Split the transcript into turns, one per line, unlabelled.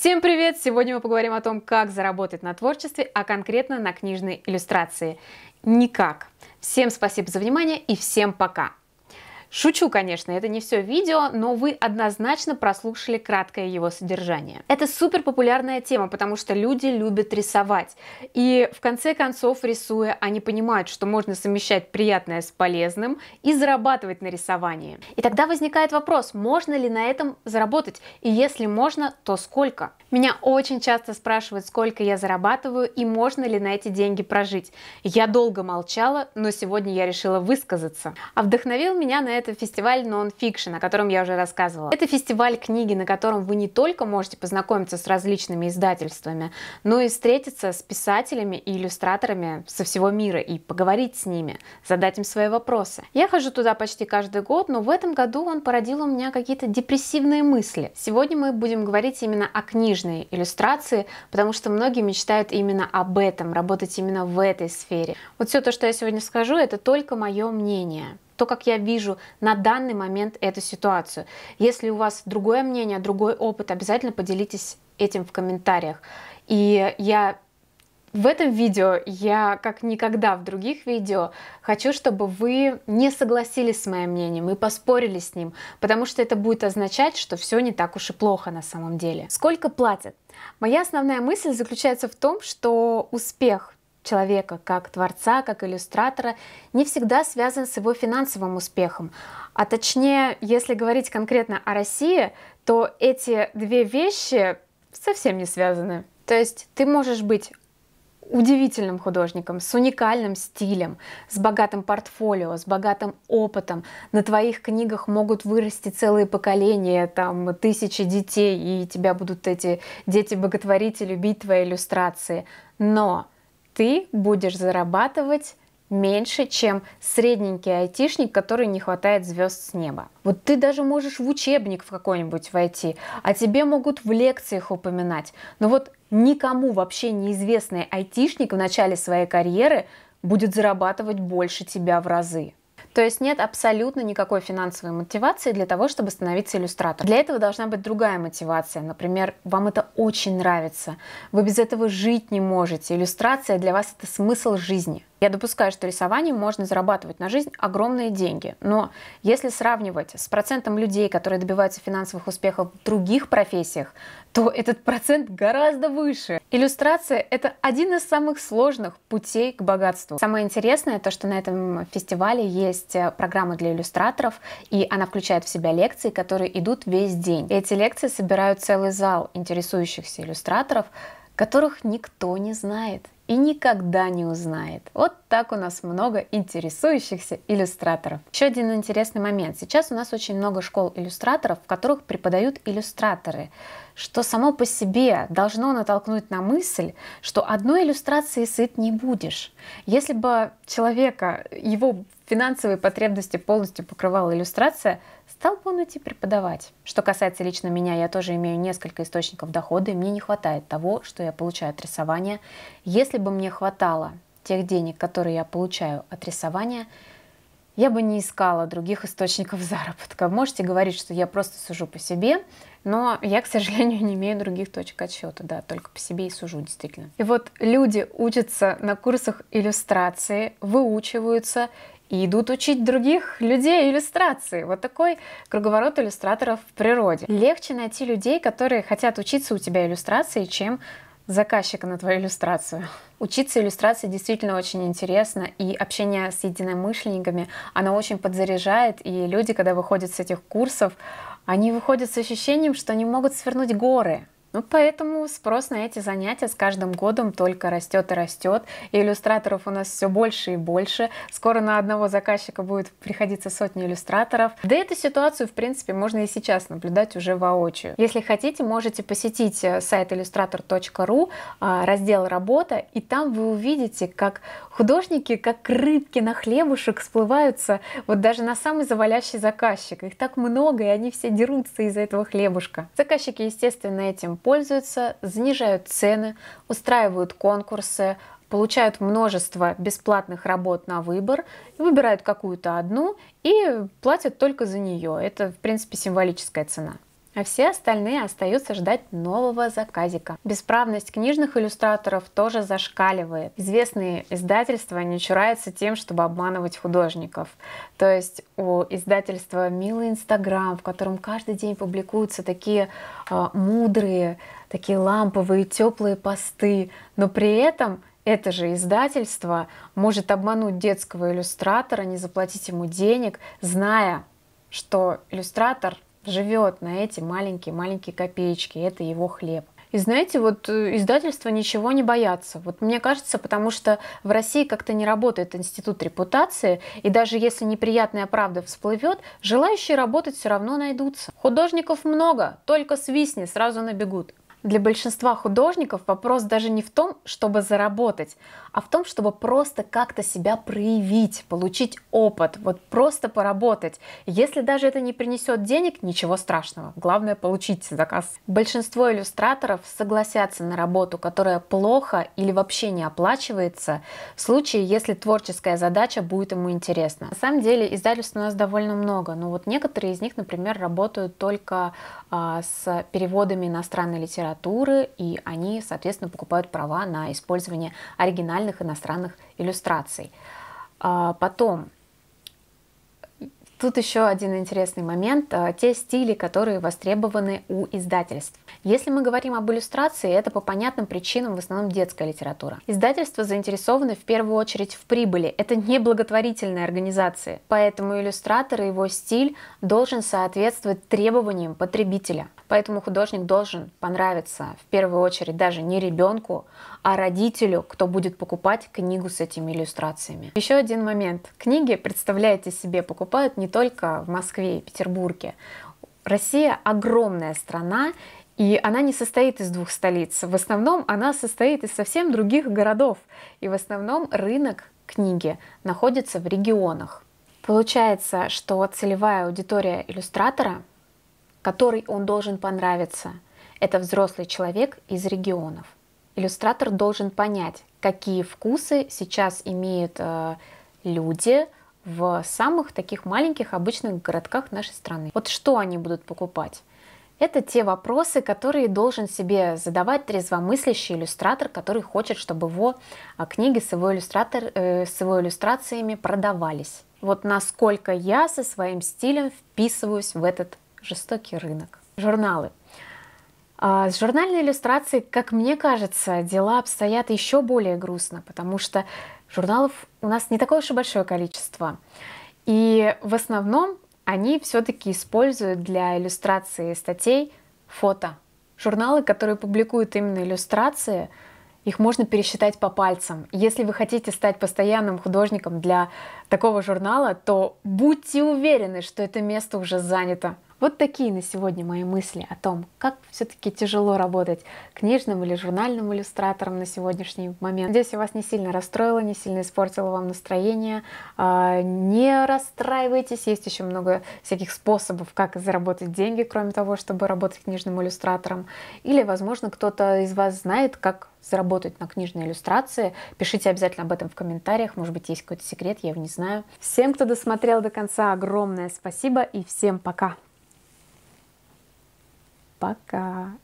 Всем привет! Сегодня мы поговорим о том, как заработать на творчестве, а конкретно на книжной иллюстрации. Никак. Всем спасибо за внимание и всем пока! Шучу, конечно, это не все видео, но вы однозначно прослушали краткое его содержание. Это супер популярная тема, потому что люди любят рисовать. И в конце концов, рисуя, они понимают, что можно совмещать приятное с полезным и зарабатывать на рисовании. И тогда возникает вопрос, можно ли на этом заработать? И если можно, то сколько? Меня очень часто спрашивают, сколько я зарабатываю и можно ли на эти деньги прожить. Я долго молчала, но сегодня я решила высказаться. А вдохновил меня на это это фестиваль Фикшн, о котором я уже рассказывала. Это фестиваль книги, на котором вы не только можете познакомиться с различными издательствами, но и встретиться с писателями и иллюстраторами со всего мира и поговорить с ними, задать им свои вопросы. Я хожу туда почти каждый год, но в этом году он породил у меня какие-то депрессивные мысли. Сегодня мы будем говорить именно о книжной иллюстрации, потому что многие мечтают именно об этом, работать именно в этой сфере. Вот все то, что я сегодня скажу, это только мое мнение то, как я вижу на данный момент эту ситуацию. Если у вас другое мнение, другой опыт, обязательно поделитесь этим в комментариях. И я в этом видео я, как никогда в других видео, хочу, чтобы вы не согласились с моим мнением и поспорили с ним, потому что это будет означать, что все не так уж и плохо на самом деле. Сколько платят? Моя основная мысль заключается в том, что успех человека как творца, как иллюстратора не всегда связан с его финансовым успехом. А точнее, если говорить конкретно о России, то эти две вещи совсем не связаны. То есть ты можешь быть удивительным художником, с уникальным стилем, с богатым портфолио, с богатым опытом. На твоих книгах могут вырасти целые поколения, там тысячи детей, и тебя будут эти дети боготворить и любить твои иллюстрации. Но ты будешь зарабатывать меньше, чем средненький айтишник, который не хватает звезд с неба. Вот ты даже можешь в учебник в какой-нибудь войти, а тебе могут в лекциях упоминать. Но вот никому вообще неизвестный айтишник в начале своей карьеры будет зарабатывать больше тебя в разы. То есть нет абсолютно никакой финансовой мотивации для того, чтобы становиться иллюстратором. Для этого должна быть другая мотивация. Например, вам это очень нравится, вы без этого жить не можете. Иллюстрация для вас это смысл жизни. Я допускаю, что рисованием можно зарабатывать на жизнь огромные деньги, но если сравнивать с процентом людей, которые добиваются финансовых успехов в других профессиях, то этот процент гораздо выше. Иллюстрация — это один из самых сложных путей к богатству. Самое интересное то, что на этом фестивале есть э, программа для иллюстраторов, и она включает в себя лекции, которые идут весь день. Эти лекции собирают целый зал интересующихся иллюстраторов, которых никто не знает и никогда не узнает. Вот так у нас много интересующихся иллюстраторов. Еще один интересный момент. Сейчас у нас очень много школ иллюстраторов, в которых преподают иллюстраторы, что само по себе должно натолкнуть на мысль, что одной иллюстрации сыт не будешь. Если бы человека, его финансовые потребности полностью покрывала иллюстрация, стал бы он идти преподавать. Что касается лично меня, я тоже имею несколько источников дохода, и мне не хватает того, что я получаю от рисования. Если бы мне хватало тех денег, которые я получаю от рисования, я бы не искала других источников заработка. Можете говорить, что я просто сужу по себе, но я, к сожалению, не имею других точек отсчета, да, только по себе и сужу, действительно. И вот люди учатся на курсах иллюстрации, выучиваются и идут учить других людей иллюстрации. Вот такой круговорот иллюстраторов в природе. Легче найти людей, которые хотят учиться у тебя иллюстрации, чем заказчика на твою иллюстрацию. Учиться иллюстрации действительно очень интересно, и общение с единомышленниками, оно очень подзаряжает, и люди, когда выходят с этих курсов, они выходят с ощущением, что они могут свернуть горы, ну, поэтому спрос на эти занятия с каждым годом только растет и растет. И иллюстраторов у нас все больше и больше. Скоро на одного заказчика будет приходиться сотни иллюстраторов. Да эту ситуацию, в принципе, можно и сейчас наблюдать уже воочию. Если хотите, можете посетить э, сайт illustrator.ru, а, раздел «Работа», и там вы увидите, как художники, как рыбки на хлебушек всплываются вот даже на самый завалящий заказчик. Их так много, и они все дерутся из-за этого хлебушка. Заказчики, естественно, этим пользуются, занижают цены, устраивают конкурсы, получают множество бесплатных работ на выбор, выбирают какую-то одну и платят только за нее. Это, в принципе, символическая цена а все остальные остаются ждать нового заказика. Бесправность книжных иллюстраторов тоже зашкаливает. Известные издательства не чураются тем, чтобы обманывать художников. То есть у издательства «Милый Инстаграм», в котором каждый день публикуются такие э, мудрые, такие ламповые, теплые посты, но при этом это же издательство может обмануть детского иллюстратора, не заплатить ему денег, зная, что иллюстратор живет на эти маленькие-маленькие копеечки, это его хлеб. И знаете, вот э, издательства ничего не боятся. Вот мне кажется, потому что в России как-то не работает институт репутации, и даже если неприятная правда всплывет, желающие работать все равно найдутся. Художников много, только свистни, сразу набегут. Для большинства художников вопрос даже не в том, чтобы заработать, а в том, чтобы просто как-то себя проявить, получить опыт, вот просто поработать. Если даже это не принесет денег, ничего страшного. Главное получить заказ. Большинство иллюстраторов согласятся на работу, которая плохо или вообще не оплачивается, в случае, если творческая задача будет ему интересна. На самом деле издательств у нас довольно много, но вот некоторые из них, например, работают только а, с переводами иностранной литературы литературы, и они, соответственно, покупают права на использование оригинальных иностранных иллюстраций. А, потом, Тут еще один интересный момент а, – те стили, которые востребованы у издательств. Если мы говорим об иллюстрации, это по понятным причинам в основном детская литература. Издательства заинтересованы в первую очередь в прибыли. Это не благотворительные организации, поэтому иллюстратор и его стиль должен соответствовать требованиям потребителя. Поэтому художник должен понравиться в первую очередь даже не ребенку, а родителю, кто будет покупать книгу с этими иллюстрациями. Еще один момент. Книги, представляете себе, покупают не только в Москве и Петербурге. Россия огромная страна, и она не состоит из двух столиц. В основном она состоит из совсем других городов. И в основном рынок книги находится в регионах. Получается, что целевая аудитория иллюстратора который он должен понравиться. Это взрослый человек из регионов. Иллюстратор должен понять, какие вкусы сейчас имеют э, люди в самых таких маленьких обычных городках нашей страны. Вот что они будут покупать? Это те вопросы, которые должен себе задавать трезвомыслящий иллюстратор, который хочет, чтобы его а, книги с его, иллюстратор, э, с его иллюстрациями продавались. Вот насколько я со своим стилем вписываюсь в этот жестокий рынок. Журналы. А, с журнальной иллюстрацией, как мне кажется, дела обстоят еще более грустно, потому что журналов у нас не такое уж и большое количество. И в основном они все-таки используют для иллюстрации статей фото. Журналы, которые публикуют именно иллюстрации, их можно пересчитать по пальцам. Если вы хотите стать постоянным художником для такого журнала, то будьте уверены, что это место уже занято. Вот такие на сегодня мои мысли о том, как все-таки тяжело работать книжным или журнальным иллюстратором на сегодняшний момент. Надеюсь, я вас не сильно расстроила, не сильно испортила вам настроение. А, не расстраивайтесь, есть еще много всяких способов, как заработать деньги, кроме того, чтобы работать книжным иллюстратором. Или, возможно, кто-то из вас знает, как заработать на книжной иллюстрации. Пишите обязательно об этом в комментариях. Может быть, есть какой-то секрет, я его не знаю. Всем, кто досмотрел до конца, огромное спасибо и всем пока! Пока!